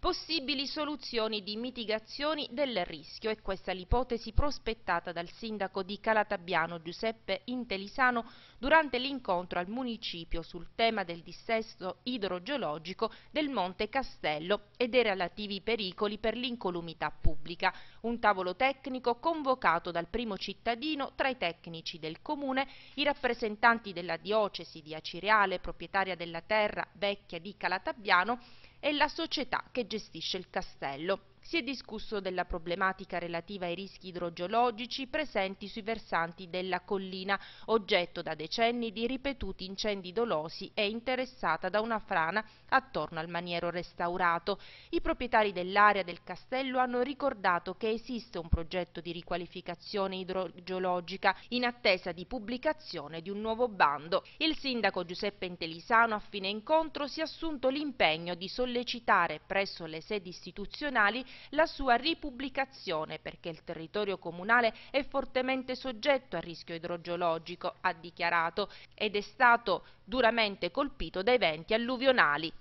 Possibili soluzioni di mitigazione del rischio è questa l'ipotesi prospettata dal sindaco di Calatabbiano Giuseppe Intelisano durante l'incontro al municipio sul tema del dissesto idrogeologico del Monte Castello e dei relativi pericoli per l'incolumità pubblica, un tavolo tecnico convocato dal primo cittadino tra i tecnici del comune, i rappresentanti della diocesi di Acireale, proprietaria della terra vecchia di Calatabbiano e la società che gestisce il castello. Si è discusso della problematica relativa ai rischi idrogeologici presenti sui versanti della collina, oggetto da decenni di ripetuti incendi dolosi e interessata da una frana attorno al maniero restaurato. I proprietari dell'area del castello hanno ricordato che esiste un progetto di riqualificazione idrogeologica in attesa di pubblicazione di un nuovo bando. Il sindaco Giuseppe Intelisano a fine incontro si è assunto l'impegno di sollecitare presso le sedi istituzionali la sua ripubblicazione perché il territorio comunale è fortemente soggetto a rischio idrogeologico, ha dichiarato, ed è stato duramente colpito da eventi alluvionali